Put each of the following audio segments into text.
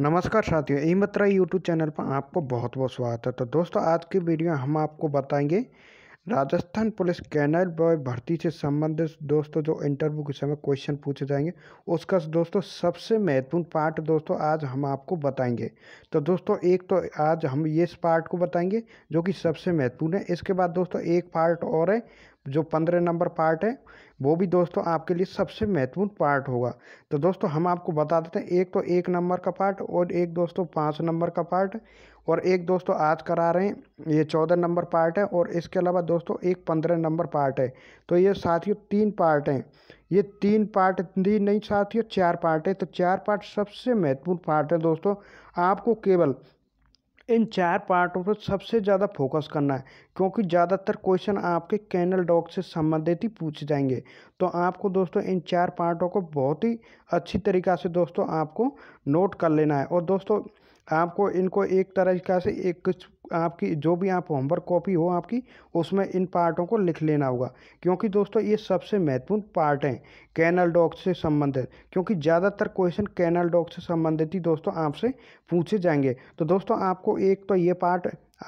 नमस्कार साथियों ई मित्रा YouTube channel पर आपको बहुत बहुत स्वागत है तो दोस्तों आज की वीडियो हम आपको बताएंगे राजस्थान पुलिस कैनल बॉय भर्ती से संबंधित दोस्तों जो इंटरव्यू के समय क्वेश्चन पूछे जाएंगे उसका दोस्तों सबसे महत्वपूर्ण पार्ट दोस्तों आज हम आपको बताएंगे तो दोस्तों एक तो आज हम इस पार्ट को बताएंगे जो कि सबसे महत्वपूर्ण है इसके बाद दोस्तों एक पार्ट और है जो पंद्रह नंबर पार्ट है वो भी दोस्तों आपके लिए सबसे महत्वपूर्ण पार्ट होगा तो दोस्तों हम आपको बता देते हैं एक तो एक नंबर का पार्ट और एक दोस्तों पाँच नंबर का पार्ट और एक दोस्तों आज करा रहे हैं ये चौदह नंबर पार्ट है और इसके अलावा दोस्तों एक पंद्रह नंबर पार्ट है तो ये साथियों तीन पार्ट हैं ये तीन पार्ट ही नहीं साथियों चार पार्ट है तो चार पार्ट सबसे महत्वपूर्ण पार्ट है दोस्तों आपको केवल इन चार पार्टों पर सबसे ज़्यादा फोकस करना है क्योंकि ज़्यादातर क्वेश्चन आपके कैनल डॉग से संबंधित ही पूछे जाएंगे तो आपको दोस्तों इन चार पार्टों को बहुत ही अच्छी तरीक़ा से दोस्तों आपको नोट कर लेना है और दोस्तों आपको इनको एक तरीका से एक आपकी जो भी आप होमवर्क कॉपी हो आपकी उसमें इन पार्टों को लिख लेना होगा क्योंकि दोस्तों ये सबसे महत्वपूर्ण पार्ट हैं कैनल डॉग से संबंधित क्योंकि ज़्यादातर क्वेश्चन कैनल डॉग से संबंधित ही दोस्तों आपसे पूछे जाएंगे तो दोस्तों आपको एक तो ये पार्ट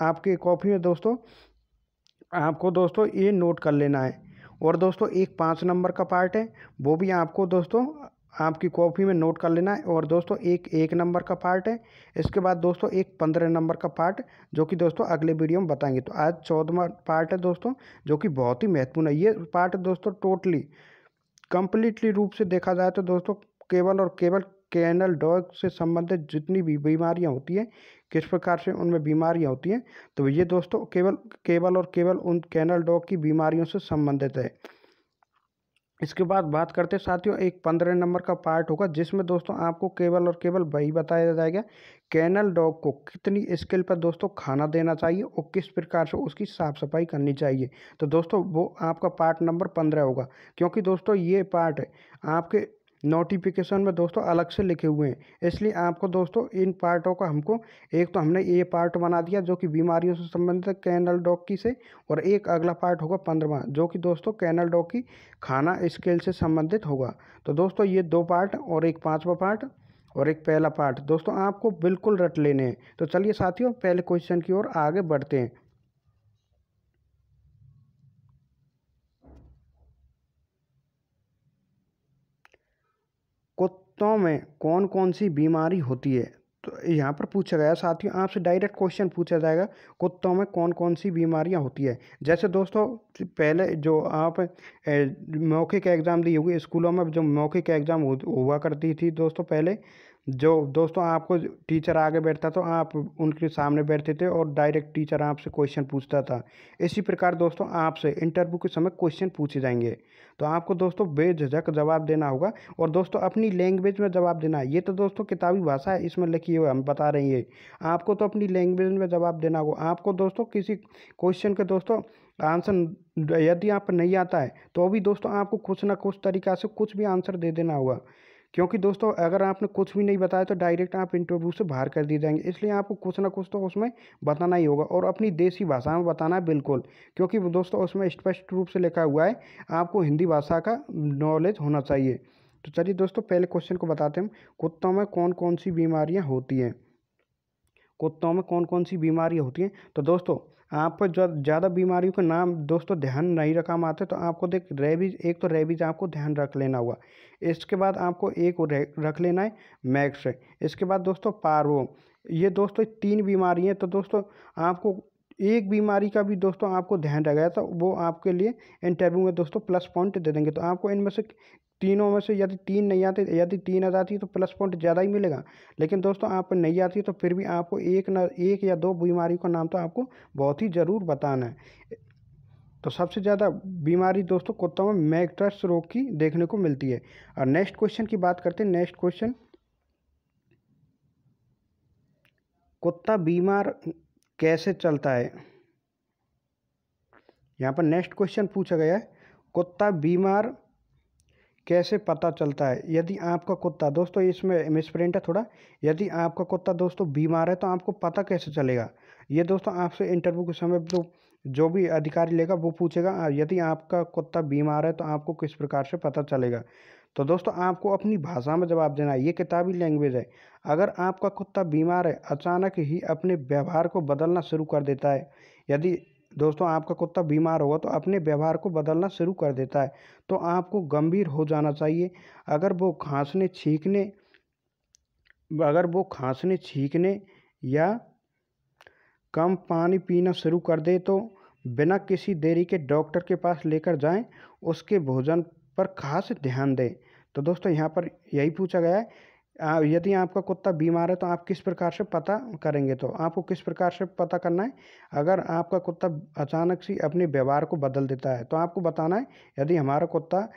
आपके कॉपी में दोस्तों आपको दोस्तों ये नोट कर लेना है और दोस्तों एक पाँच नंबर का पार्ट है वो भी आपको दोस्तों आपकी कॉपी में नोट कर लेना है और दोस्तों एक एक नंबर का पार्ट है इसके बाद दोस्तों एक पंद्रह नंबर का पार्ट जो कि दोस्तों अगले वीडियो में बताएंगे तो आज चौदहवा पार्ट है दोस्तों जो कि बहुत ही महत्वपूर्ण है ये पार्ट दोस्तों टोटली कंप्लीटली रूप से देखा जाए तो दोस्तों केवल और केवल कैनल डॉग से संबंधित जितनी भी बीमारियाँ होती हैं किस प्रकार से उनमें बीमारियाँ होती हैं तो ये दोस्तों केवल केवल और केवल उन कैनल डॉग की बीमारियों से संबंधित है इसके बाद बात करते हैं साथियों एक पंद्रह नंबर का पार्ट होगा जिसमें दोस्तों आपको केवल और केवल वही बताया जाएगा कैनल डॉग को कितनी स्किल पर दोस्तों खाना देना चाहिए और किस प्रकार से उसकी साफ़ सफाई करनी चाहिए तो दोस्तों वो आपका पार्ट नंबर पंद्रह होगा क्योंकि दोस्तों ये पार्ट आपके नोटिफिकेशन में दोस्तों अलग से लिखे हुए हैं इसलिए आपको दोस्तों इन पार्टों का हमको एक तो हमने ये पार्ट बना दिया जो कि बीमारियों से संबंधित कैनल डॉग की से और एक अगला पार्ट होगा पंद्रवा जो कि दोस्तों कैनल डॉग की खाना स्केल से संबंधित होगा तो दोस्तों ये दो पार्ट और एक पाँचवा पार्ट और एक पहला पार्ट दोस्तों आपको बिल्कुल रट लेने हैं तो चलिए साथियों पहले क्वेश्चन की ओर आगे बढ़ते हैं कुत्तों में कौन कौन सी बीमारी होती है तो यहाँ पर पूछा गया साथियों आपसे डायरेक्ट क्वेश्चन पूछा जाएगा कुत्तों में कौन कौन सी बीमारियाँ होती है जैसे दोस्तों पहले जो आप मौखिक एग्ज़ाम दी होगी स्कूलों में जो मौखिक एग्ज़ाम हुआ करती थी दोस्तों पहले जो दोस्तों आपको टीचर आगे बैठता तो आप उनके सामने बैठते थे और डायरेक्ट टीचर आपसे क्वेश्चन पूछता था इसी प्रकार दोस्तों आपसे इंटरव्यू के समय क्वेश्चन पूछे जाएंगे तो आपको दोस्तों बेझक जवाब देना होगा और दोस्तों अपनी लैंग्वेज में जवाब देना है ये तो दोस्तों किताबी भाषा है इसमें लिखी हुई हम बता रही है आपको तो अपनी लैंग्वेज में जवाब देना होगा आपको दोस्तों किसी क्वेश्चन के दोस्तों आंसर यदि आप नहीं आता है तो भी दोस्तों आपको कुछ ना कुछ तरीका से कुछ भी आंसर दे देना होगा क्योंकि दोस्तों अगर आपने कुछ भी नहीं बताया तो डायरेक्ट आप इंटरव्यू से बाहर कर दिए जाएंगे इसलिए आपको कुछ ना कुछ तो उसमें बताना ही होगा और अपनी देसी भाषा में बताना है बिल्कुल क्योंकि दोस्तों उसमें स्पष्ट रूप से लिखा हुआ है आपको हिंदी भाषा का नॉलेज होना चाहिए तो चलिए दोस्तों पहले क्वेश्चन को बताते हैं कुत्तों में कौन कौन सी बीमारियाँ होती हैं कुत्तों में कौन कौन सी बीमारियाँ होती हैं तो दोस्तों आप ज़्यादा बीमारियों के नाम दोस्तों ध्यान नहीं रखा माते तो आपको देख रेबीज एक तो रेबीज आपको ध्यान रख लेना हुआ इसके बाद आपको एक रख लेना है मैक्स इसके बाद दोस्तों पारो ये दोस्तों तीन बीमारी हैं तो दोस्तों आपको एक बीमारी का भी दोस्तों आपको ध्यान रखा था तो वो आपके लिए इंटरव्यू में दोस्तों प्लस पॉइंट दे देंगे तो आपको इनमें से तीनों में से यदि तीन नहीं आते यदि तीन आ जाती तो प्लस पॉइंट ज़्यादा ही मिलेगा लेकिन दोस्तों आप नहीं आती तो फिर भी आपको एक न एक या दो बीमारी का नाम तो आपको बहुत ही ज़रूर बताना है तो सबसे ज़्यादा बीमारी दोस्तों कुत्तों में मैकट्रस रोग की देखने को मिलती है और नेक्स्ट क्वेश्चन की बात करते हैं नेक्स्ट क्वेश्चन कुत्ता बीमार कैसे चलता है यहाँ पर नेक्स्ट क्वेश्चन पूछा गया है कुत्ता बीमार कैसे पता चलता है यदि आपका कुत्ता दोस्तों इसमें प्रिंट है थोड़ा यदि आपका कुत्ता दोस्तों बीमार है तो आपको पता कैसे चलेगा ये दोस्तों आपसे इंटरव्यू के समय जो तो जो भी अधिकारी लेगा वो पूछेगा हाँ, यदि आपका कुत्ता बीमार है तो आपको किस प्रकार से पता चलेगा तो दोस्तों आपको अपनी भाषा में जवाब देना है ये किताबी लैंग्वेज है अगर आपका कुत्ता बीमार है अचानक ही अपने व्यवहार को बदलना शुरू कर देता है यदि दोस्तों आपका कुत्ता बीमार होगा तो अपने व्यवहार को बदलना शुरू कर देता है तो आपको गंभीर हो जाना चाहिए अगर वो खांसने छींकने अगर वो खांसने छींकने या कम पानी पीना शुरू कर दे तो बिना किसी देरी के डॉक्टर के पास लेकर जाएं उसके भोजन पर खास ध्यान दें तो दोस्तों यहाँ पर यही पूछा गया है यदि आपका कुत्ता बीमार है तो आप किस प्रकार से पता करेंगे तो आपको किस प्रकार से पता करना है अगर आपका कुत्ता अचानक से अपने व्यवहार को बदल देता है तो आपको बताना है यदि हमारा कुत्ता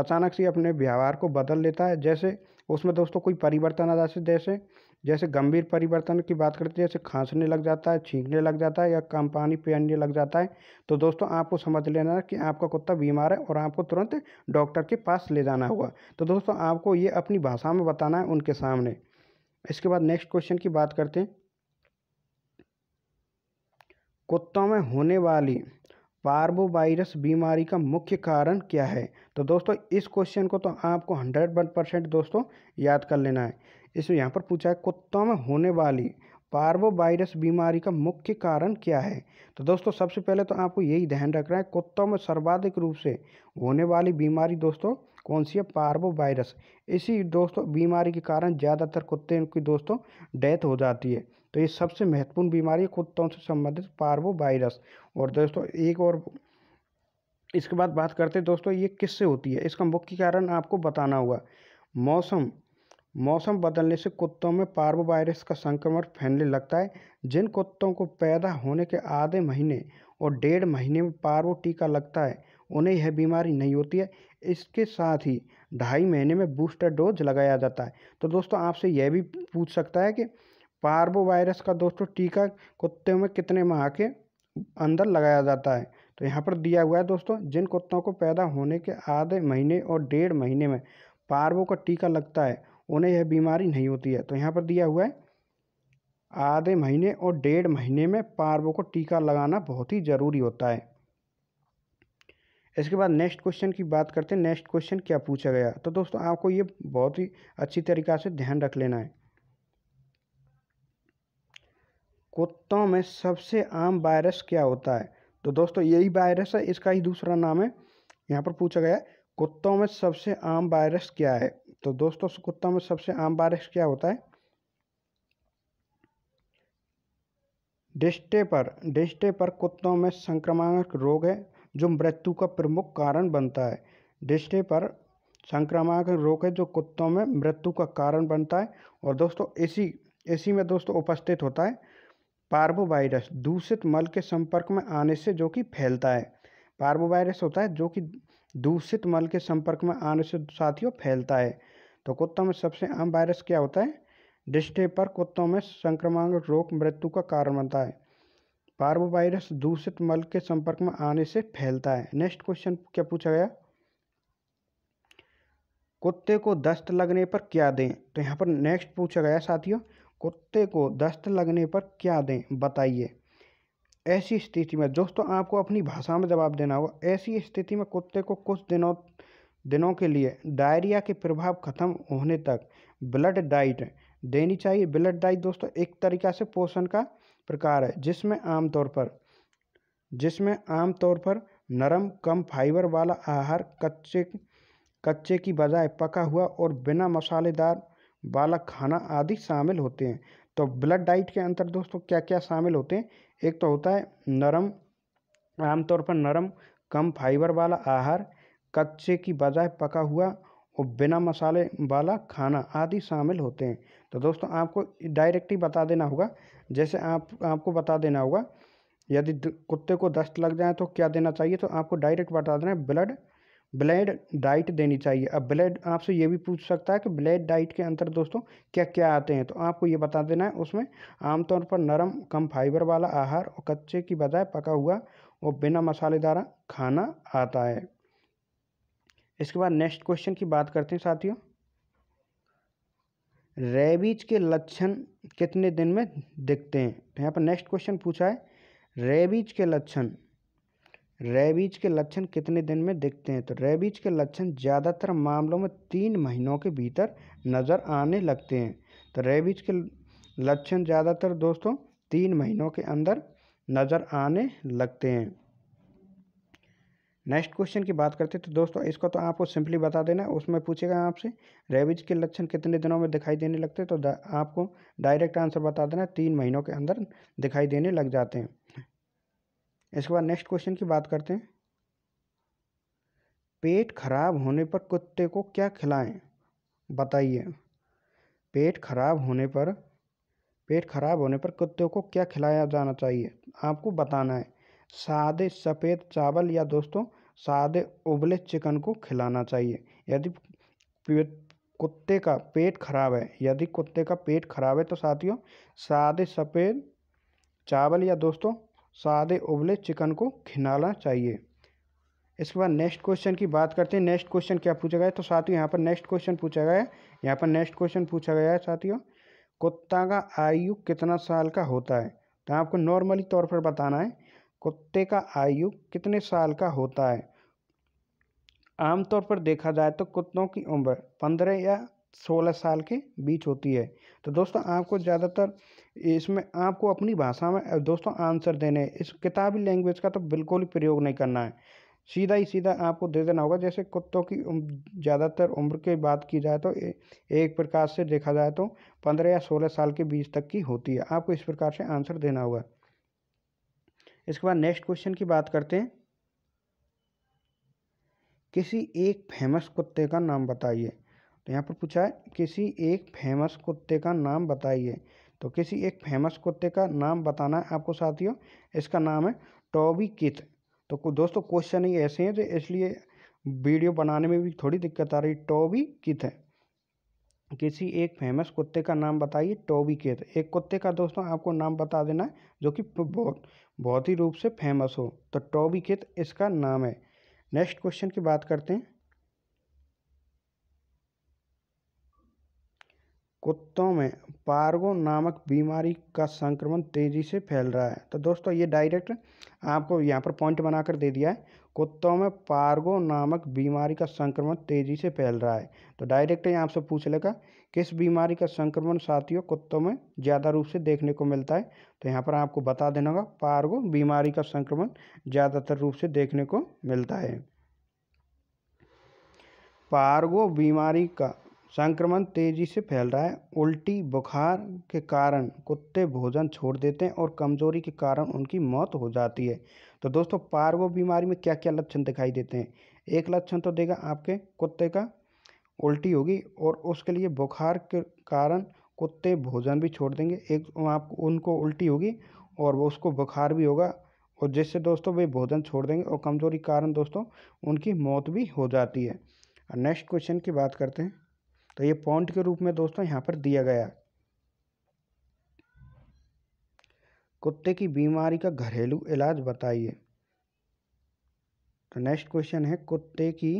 अचानक से अपने व्यवहार को बदल लेता है जैसे उसमें दोस्तों कोई परिवर्तन आ जाए जैसे जैसे गंभीर परिवर्तन की बात करते हैं जैसे खांसने लग जाता है छींकने लग जाता है या कम पानी पीने लग जाता है तो दोस्तों आपको समझ लेना है कि आपका कुत्ता बीमार है और आपको तुरंत डॉक्टर के पास ले जाना होगा तो दोस्तों आपको ये अपनी भाषा में बताना है उनके सामने इसके बाद नेक्स्ट क्वेश्चन की बात करते हैं कुत्तों में होने वाली पार्बोवायरस वायरस बीमारी का मुख्य कारण क्या है तो दोस्तों इस क्वेश्चन को तो आपको हंड्रेड वन परसेंट दोस्तों याद कर लेना है इसमें यहाँ पर पूछा है कुत्तों में होने वाली पार्वो वायरस बीमारी का मुख्य कारण क्या है तो दोस्तों सबसे पहले तो आपको यही ध्यान रखना है कुत्तों में सर्वाधिक रूप से होने वाली बीमारी दोस्तों कौन सी है पार्वो वायरस इसी दोस्तों बीमारी के कारण ज़्यादातर कुत्ते उनकी दोस्तों डेथ हो जाती है तो ये सबसे महत्वपूर्ण बीमारी है कुत्तों से संबंधित पार्वो वायरस और दोस्तों एक और इसके बाद बात करते हैं दोस्तों ये किससे होती है इसका मुख्य कारण आपको बताना होगा मौसम मौसम बदलने से कुत्तों में पार्वो वायरस का संक्रमण फैलने लगता है जिन कुत्तों को पैदा होने के आधे महीने और डेढ़ महीने में पार्वो टीका लगता है उन्हें यह बीमारी नहीं होती है इसके साथ ही ढाई महीने में बूस्टर डोज लगाया जाता है तो दोस्तों आपसे यह भी पूछ सकता है कि पार्वो वायरस का दोस्तों टीका कुत्ते में कितने माह के अंदर लगाया जाता है तो यहाँ पर दिया हुआ है दोस्तों जिन कुत्तों को पैदा होने के आधे महीने और डेढ़ महीने में पार्वो का टीका लगता है उन्हें यह बीमारी नहीं होती है तो यहाँ पर दिया हुआ है आधे महीने और डेढ़ महीने में पार्वों को टीका लगाना बहुत ही ज़रूरी होता है इसके बाद नेक्स्ट क्वेश्चन की बात करते हैं नेक्स्ट क्वेश्चन क्या पूछा गया तो दोस्तों आपको ये बहुत ही अच्छी तरीक़ा से ध्यान रख लेना है कुत्तों में सबसे आम वायरस क्या होता है तो दोस्तों यही वायरस है इसका ही दूसरा नाम है यहाँ पर पूछा गया कुत्तों में सबसे आम वायरस क्या है तो दोस्तों कुत्ता में सबसे आम बारिश क्या होता है डिस्टे पर डिस्टे पर कुत्तों में संक्रामक रोग है जो मृत्यु का प्रमुख कारण बनता है डिस्टे पर संक्रामक रोग है जो कुत्तों में मृत्यु का कारण बनता है और दोस्तों इसी इसी में दोस्तों उपस्थित होता है पार्बोवायरस दूषित मल के संपर्क में आने से जो कि फैलता है पार्बोवायरस होता है जो कि दूषित मल के संपर्क में आने से साथियों फैलता है तो कुत्तों में सबसे आम वायरस क्या होता है डिस्टे पर कुत्तों में संक्रमण रोग मृत्यु का कारण बनता है पार्वो वायरस दूषित मल के संपर्क में आने से फैलता है नेक्स्ट क्वेश्चन क्या पूछा गया कुत्ते को दस्त लगने पर क्या दें तो यहाँ पर नेक्स्ट पूछा गया साथियों कुत्ते को दस्त लगने पर क्या दें बताइए ऐसी स्थिति में दोस्तों आपको अपनी भाषा में जवाब देना होगा ऐसी स्थिति में कुत्ते को कुछ दिनों दिनों के लिए डायरिया के प्रभाव खत्म होने तक ब्लड डाइट देनी चाहिए ब्लड डाइट दोस्तों एक तरीका से पोषण का प्रकार है जिसमें आमतौर पर जिसमें आमतौर पर नरम कम फाइबर वाला आहार कच्चे कच्चे की बजाय पका हुआ और बिना मसालेदार वाला खाना आदि शामिल होते हैं तो ब्लड डाइट के अंतर दोस्तों क्या क्या शामिल होते हैं एक तो होता है नरम आमतौर पर नरम कम फाइबर वाला आहार कच्चे की बजाय पका हुआ और बिना मसाले वाला खाना आदि शामिल होते हैं तो दोस्तों आपको डायरेक्ट ही बता देना होगा जैसे आप आपको बता देना होगा यदि कुत्ते को दस्त लग जाए तो क्या देना चाहिए तो आपको डायरेक्ट बता देना है ब्लड ब्लेड डाइट देनी चाहिए अब ब्लेड आपसे ये भी पूछ सकता है कि ब्लेड डाइट के अंतर दोस्तों क्या क्या आते हैं तो आपको ये बता देना है उसमें आमतौर पर नरम कम फाइबर वाला आहार और कच्चे की बजाय पका हुआ और बिना मसालेदार खाना आता है इसके बाद नेक्स्ट क्वेश्चन की बात करते हैं साथियों रेबीज के लक्षण कितने दिन में दिखते हैं तो यहाँ पर नेक्स्ट क्वेश्चन पूछा है रेबीज के लक्षण रेबीज के लक्षण कितने दिन में दिखते हैं तो रेबीज के लक्षण ज़्यादातर मामलों में तीन महीनों के भीतर नज़र आने लगते हैं तो रेबीज के लक्षण ज़्यादातर दोस्तों तीन महीनों के अंदर नज़र आने लगते हैं नेक्स्ट क्वेश्चन की बात करते हैं तो दोस्तों इसको तो आपको सिंपली बता देना उसमें पूछेगा आपसे रेबिज के लक्षण कितने दिनों में दिखाई देने लगते हैं तो आपको डायरेक्ट आंसर बता देना तीन महीनों के अंदर दिखाई देने लग जाते हैं इसके बाद नेक्स्ट क्वेश्चन की बात करते हैं पेट खराब होने पर कुत्ते को क्या खिलाएं बताइए पेट खराब होने पर पेट खराब होने पर कुत्ते को क्या खिलाया जाना चाहिए आपको बताना है सादे सफ़ेद चावल या दोस्तों सादे उबले चिकन को खिलाना चाहिए यदि कुत्ते का पेट खराब है यदि कुत्ते का पेट खराब है तो साथियों सादे सफ़ेद चावल या दोस्तों सादे उबले चिकन को खिलाना चाहिए इसके बाद नेक्स्ट क्वेश्चन की बात करते हैं नेक्स्ट क्वेश्चन क्या पूछा गया है तो साथियों यहाँ पर नेक्स्ट क्वेश्चन पूछा गया है यहाँ पर नेक्स्ट क्वेश्चन पूछा गया है साथियों कुत्ता का आयु कितना साल का होता है तो आपको नॉर्मली तौर पर बताना है कुत्ते का आयु कितने साल का होता है आमतौर पर देखा जाए तो कुत्तों की उम्र पंद्रह या सोलह साल के बीच होती है तो दोस्तों आपको ज़्यादातर इसमें आपको अपनी भाषा में दोस्तों आंसर देने इस किताबी लैंग्वेज का तो बिल्कुल ही प्रयोग नहीं करना है सीधा ही सीधा आपको दे देना होगा जैसे कुत्तों की ज़्यादातर उम्र की बात की जाए तो एक प्रकार से देखा जाए तो पंद्रह या सोलह साल के बीच तक की होती है आपको इस प्रकार से आंसर देना होगा इसके बाद नेक्स्ट क्वेश्चन की बात करते हैं किसी एक फेमस कुत्ते का नाम बताइए तो यहाँ पर पूछा है किसी एक फेमस कुत्ते का नाम बताइए तो किसी एक फेमस कुत्ते का नाम बताना है आपको साथियों इसका नाम है टॉबी किथ तो दोस्तों क्वेश्चन ही ऐसे हैं तो इसलिए वीडियो बनाने में भी थोड़ी दिक्कत आ रही टॉबी किथ है किसी एक फेमस कुत्ते का नाम बताइए टॉबी केत तो एक कुत्ते का दोस्तों आपको नाम बता देना है जो कि बहुत बहुत ही रूप से फेमस हो तो टॉबी केत तो इसका नाम है नेक्स्ट क्वेश्चन की बात करते हैं कुत्तों में पार्गो नामक बीमारी का संक्रमण तेज़ी से फैल रहा है तो दोस्तों ये डायरेक्ट आपको यहाँ पर पॉइंट बनाकर दे दिया है कुत्तों में पार्गो नामक बीमारी का संक्रमण तेजी से फैल रहा है तो डायरेक्ट यहाँ आपसे पूछ लेगा किस बीमारी का संक्रमण साथियों कुत्तों में ज़्यादा रूप से देखने को मिलता है तो यहाँ पर आपको बता देना होगा पार्गो बीमारी का संक्रमण ज़्यादातर रूप से देखने को मिलता है पार्गो बीमारी का संक्रमण तेज़ी से फैल रहा है उल्टी बुखार के कारण कुत्ते भोजन छोड़ देते हैं और कमज़ोरी के कारण उनकी मौत हो जाती है तो दोस्तों पार्वो बीमारी में क्या क्या लक्षण दिखाई देते हैं एक लक्षण तो देगा आपके कुत्ते का उल्टी होगी और उसके लिए बुखार के कारण कुत्ते भोजन भी छोड़ देंगे एक आप उनको उल्टी होगी और वो उसको बुखार भी होगा और जिससे दोस्तों वे भोजन छोड़ देंगे और कमज़ोरी कारण दोस्तों उनकी मौत भी हो जाती है नेक्स्ट क्वेश्चन की बात करते हैं तो ये पॉइंट के रूप में दोस्तों यहाँ पर दिया गया कुत्ते की बीमारी का घरेलू इलाज बताइए तो नेक्स्ट क्वेश्चन है कुत्ते की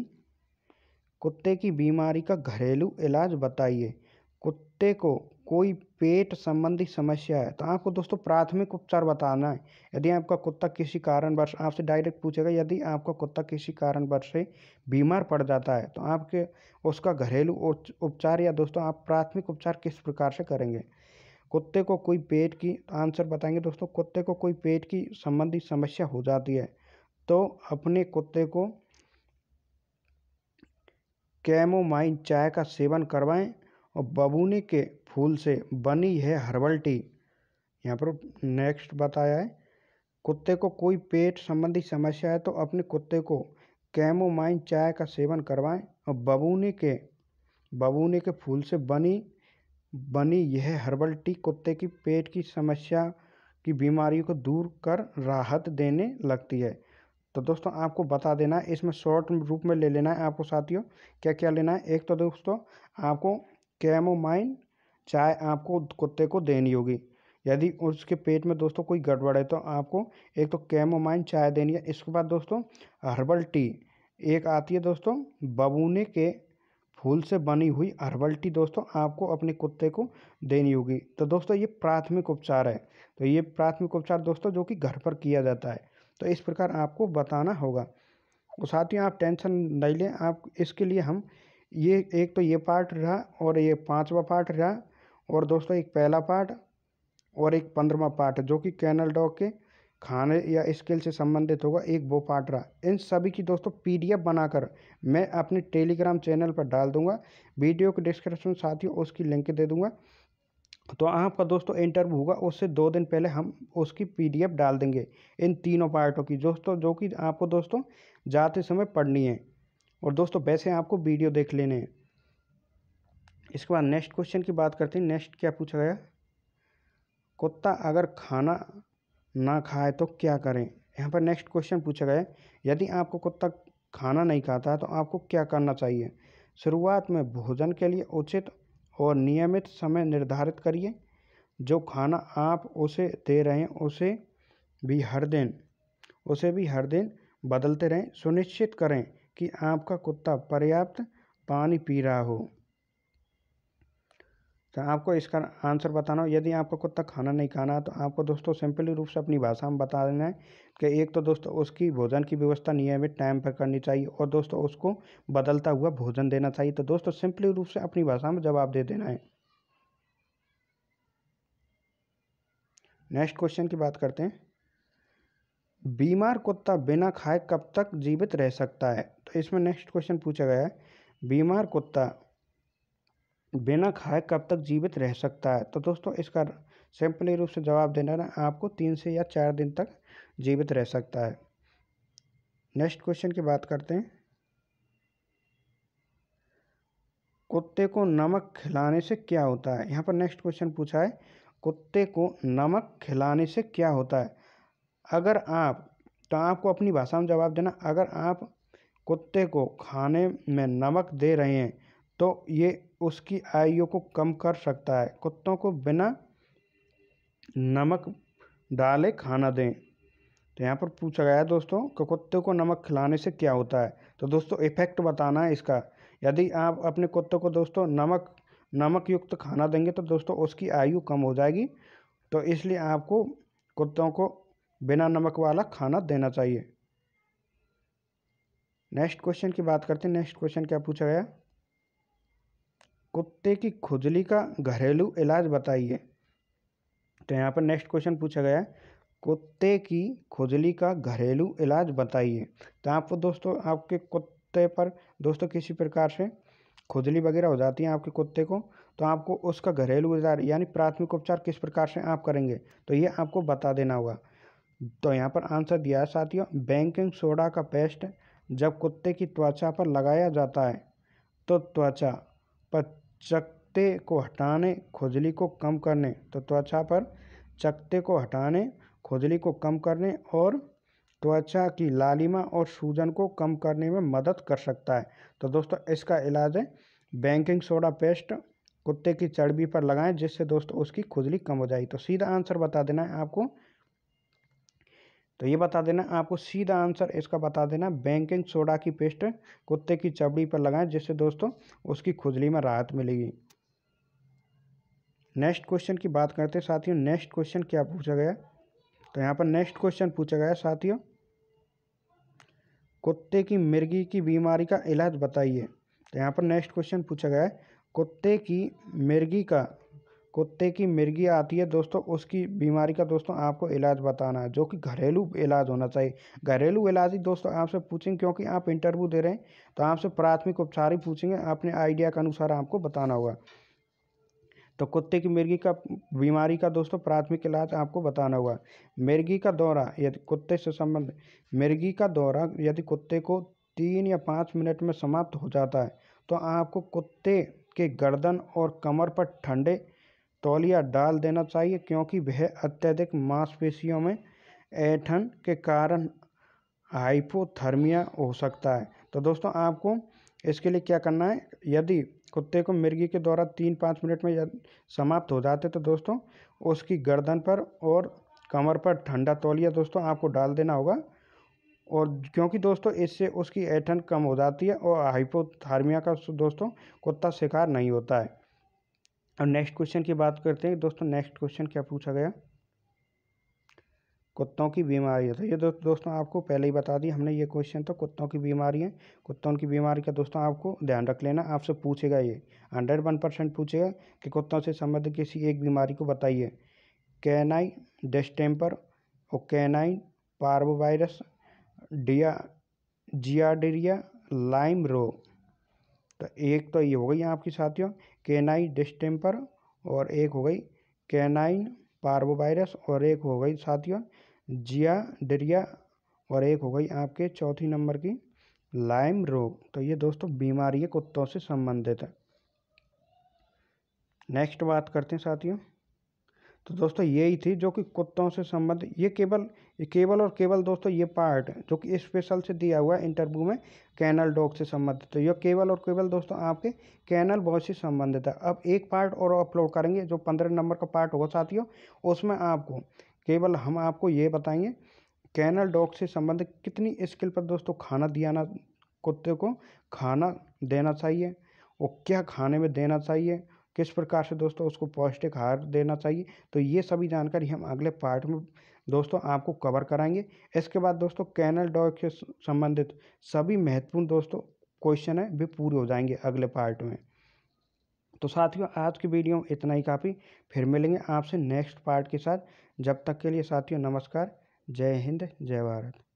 कुत्ते की बीमारी का घरेलू इलाज बताइए कुत्ते को कोई पेट संबंधी समस्या है तो आपको दोस्तों प्राथमिक उपचार बताना है यदि आपका कुत्ता किसी कारणवश आपसे डायरेक्ट पूछेगा यदि आपका कुत्ता किसी कारणवश से बीमार पड़ जाता है तो आपके उसका घरेलू उपचार या दोस्तों आप प्राथमिक उपचार किस प्रकार से करेंगे कुत्ते को कोई पेट की तो आंसर बताएंगे दोस्तों कुत्ते को कोई पेट की संबंधी समस्या हो जाती है तो अपने कुत्ते को कैमोमाइन चाय का सेवन करवाएं और बबूने के फूल से बनी यह हर्बल टी यहाँ पर नेक्स्ट बताया है कुत्ते को कोई पेट संबंधी समस्या है तो अपने कुत्ते को कैमोमाइन चाय का सेवन करवाएं और बबूने के बबूने के फूल से बनी बनी यह हर्बल टी कुत्ते की पेट की समस्या की बीमारी को दूर कर राहत देने लगती है तो दोस्तों आपको बता देना है इसमें शॉर्ट रूप में ले लेना है आपको साथियों क्या क्या लेना है एक तो दोस्तों आपको कैमोमाइन चाय आपको कुत्ते को देनी होगी यदि उसके पेट में दोस्तों कोई गड़बड़ है तो आपको एक तो कैमोमाइन चाय देनी है इसके बाद दोस्तों हर्बल टी एक आती है दोस्तों बबूने के फूल से बनी हुई हर्बल टी दोस्तों आपको अपने कुत्ते को देनी होगी तो दोस्तों ये प्राथमिक उपचार है तो ये प्राथमिक उपचार दोस्तों जो कि घर पर किया जाता है तो इस प्रकार आपको बताना होगा उस साथ ही आप टेंशन नहीं लें आप इसके लिए हम ये एक तो ये पार्ट रहा और ये पांचवा पार्ट रहा और दोस्तों एक पहला पार्ट और एक पंद्रवा पार्ट जो कि कैनल डॉग के खाने या स्किल से संबंधित होगा एक वो पार्ट रहा इन सभी की दोस्तों पीडीएफ बनाकर मैं अपने टेलीग्राम चैनल पर डाल दूंगा वीडियो के डिस्क्रिप्शन साथ ही उसकी लिंक दे दूंगा तो आपका दोस्तों इंटरव्यू होगा उससे दो दिन पहले हम उसकी पीडीएफ डाल देंगे इन तीनों पार्टों की दोस्तों जो कि आपको दोस्तों जाते समय पढ़नी है और दोस्तों वैसे आपको वीडियो देख लेने हैं इसके बाद नेक्स्ट क्वेश्चन की बात करते हैं नेक्स्ट क्या पूछा गया कुत्ता अगर खाना ना खाए तो क्या करें यहाँ पर नेक्स्ट क्वेश्चन पूछा गया यदि आपको कुत्ता खाना नहीं खाता तो आपको क्या करना चाहिए शुरुआत में भोजन के लिए उचित और नियमित समय निर्धारित करिए जो खाना आप उसे दे रहे हैं उसे भी हर दिन उसे भी हर दिन बदलते रहें सुनिश्चित करें कि आपका कुत्ता पर्याप्त पानी पी रहा हो तो आपको इसका आंसर बताना हो यदि आपको कुत्ता खाना नहीं खाना तो आपको दोस्तों सिंपली रूप से अपनी भाषा में बता देना है कि एक तो दोस्तों उसकी भोजन की व्यवस्था नियमित टाइम पर करनी चाहिए और दोस्तों उसको बदलता हुआ भोजन देना चाहिए तो दोस्तों सिंपली रूप से अपनी भाषा में जवाब दे देना है नेक्स्ट क्वेश्चन की बात करते हैं बीमार कुत्ता बिना खाए कब तक जीवित रह सकता है तो इसमें नेक्स्ट क्वेश्चन पूछा गया है बीमार कुत्ता बिना खाए कब तक जीवित रह सकता है तो दोस्तों इसका सिंपली रूप से जवाब देना है आपको तीन से या चार दिन तक जीवित रह सकता है नेक्स्ट क्वेश्चन की बात करते हैं कुत्ते को नमक खिलाने से क्या होता है यहाँ पर नेक्स्ट क्वेश्चन पूछा है कुत्ते को नमक खिलाने से क्या होता है अगर आप तो आपको अपनी भाषा में जवाब देना अगर आप कुत्ते को खाने में नमक दे रहे हैं तो ये उसकी आयु को कम कर सकता है कुत्तों को बिना नमक डाले खाना दें तो यहाँ पर पूछा गया है दोस्तों कि कुत्ते को नमक खिलाने से क्या होता है तो दोस्तों इफेक्ट बताना है इसका यदि आप अपने कुत्ते को दोस्तों नमक नमक युक्त खाना देंगे तो दोस्तों उसकी आयु कम हो जाएगी तो इसलिए आपको कुत्तों को बिना नमक वाला खाना देना चाहिए नेक्स्ट क्वेश्चन की बात करते हैं नेक्स्ट क्वेश्चन क्या पूछा गया कुत्ते की खुजली का घरेलू इलाज बताइए तो यहाँ पर नेक्स्ट क्वेश्चन पूछा गया है कुत्ते की खुजली का घरेलू इलाज बताइए तो आपको दोस्तों आपके कुत्ते पर दोस्तों किसी प्रकार से खुजली वगैरह हो जाती है आपके कुत्ते को तो आपको उसका घरेलू इलाज यानी प्राथमिक उपचार किस प्रकार से आप करेंगे तो ये आपको बता देना होगा तो यहाँ पर आंसर दिया है साथियों बैंकिंग सोडा का पेस्ट जब कुत्ते की त्वचा पर लगाया जाता है तो त्वचा पर चकते को हटाने खुजली को कम करने तो त्वचा पर चकते को हटाने खुजली को कम करने और त्वचा की लालिमा और सूजन को कम करने में मदद कर सकता है तो दोस्तों इसका इलाज है बैंकिंग सोडा पेस्ट कुत्ते की चर्बी पर लगाएं जिससे दोस्तों उसकी खुजली कम हो जाएगी तो सीधा आंसर बता देना है आपको तो ये बता देना आपको सीधा आंसर इसका बता देना बैंकिंग सोडा की पेस्ट कुत्ते की चबड़ी पर लगाएं जिससे दोस्तों उसकी खुजली में राहत मिलेगी नेक्स्ट क्वेश्चन की बात करते हैं साथियों नेक्स्ट क्वेश्चन क्या पूछा गया तो यहाँ पर नेक्स्ट क्वेश्चन पूछा गया साथियों कुत्ते की मिर्गी की बीमारी का इलाज बताइए तो यहाँ पर नेक्स्ट क्वेश्चन पूछा गया है कुत्ते की मिर्गी का कुत्ते की मिर्गी आती है दोस्तों उसकी बीमारी का दोस्तों आपको इलाज बताना है जो कि घरेलू इलाज होना चाहिए घरेलू इलाज ही दोस्तों आपसे पूछेंगे क्योंकि आप इंटरव्यू दे रहे हैं तो आपसे प्राथमिक उपचार ही पूछेंगे अपने आइडिया के अनुसार आपको बताना होगा तो कुत्ते की मिर्गी का बीमारी का दोस्तों प्राथमिक इलाज आपको बताना होगा मिर्गी का दौरा यदि कुत्ते से संबंध मिर्गी का दौरा यदि कुत्ते को तीन या पाँच मिनट में समाप्त हो जाता है तो आपको कुत्ते के गर्दन और कमर पर ठंडे तौलिया डाल देना चाहिए क्योंकि वह अत्यधिक मांसपेशियों में ऐठन के कारण हाइपोथर्मिया हो सकता है तो दोस्तों आपको इसके लिए क्या करना है यदि कुत्ते को मिर्गी के द्वारा तीन पाँच मिनट में समाप्त हो जाते तो दोस्तों उसकी गर्दन पर और कमर पर ठंडा तौलिया दोस्तों आपको डाल देना होगा और क्योंकि दोस्तों इससे उसकी ऐठन कम हो जाती है और हाइपोथर्मिया का दोस्तों कुत्ता शिकार नहीं होता है अब नेक्स्ट क्वेश्चन की बात करते हैं दोस्तों नेक्स्ट क्वेश्चन क्या पूछा गया कुत्तों की बीमारियाँ तो ये दो, दोस्तों आपको पहले ही बता दी हमने ये क्वेश्चन तो कुत्तों की बीमारियाँ कुत्तों की बीमारी का दोस्तों आपको ध्यान रख लेना आपसे पूछेगा ये हंड्रेड वन परसेंट पूछेगा कि कुत्तों से संबंधित किसी एक बीमारी को बताइए कैनाइन डिस्टेम्पर और कैनाइन पार्बोवायरस डिया जियाडेरिया लाइम रोग तो एक तो ये हो गई आपकी साथियों केनाई डिस्टेंपर और एक हो गई केनाइन पार्वो और एक हो गई साथियों जिया डरिया और एक हो गई आपके चौथी नंबर की लाइम रोग तो ये दोस्तों बीमारी कुत्तों से संबंधित है नेक्स्ट बात करते हैं साथियों तो दोस्तों यही थी जो कि कुत्तों से संबंधित ये केवल केवल और केवल दोस्तों ये पार्ट जो कि स्पेशल से दिया हुआ है इंटरव्यू में कैनल डॉग से संबंधित तो ये केवल और केवल दोस्तों आपके कैनल बॉय से संबंधित है अब एक पार्ट और अपलोड करेंगे जो पंद्रह नंबर का पार्ट होगा साथियों उसमें आपको केवल हम आपको ये बताएंगे कैनल डॉग से संबंधित कितनी स्किल पर दोस्तों खाना दिया कुत्ते को खाना देना चाहिए और क्या खाने में देना चाहिए किस प्रकार से दोस्तों उसको पौष्टिक आहार देना चाहिए तो ये सभी जानकारी हम अगले पार्ट में दोस्तों आपको कवर कराएंगे इसके बाद दोस्तों कैनल डॉग से संबंधित सभी महत्वपूर्ण दोस्तों क्वेश्चन है वे पूरे हो जाएंगे अगले पार्ट में तो साथियों आज की वीडियो में इतना ही काफ़ी फिर मिलेंगे आपसे नेक्स्ट पार्ट के साथ जब तक के लिए साथियों नमस्कार जय हिंद जय भारत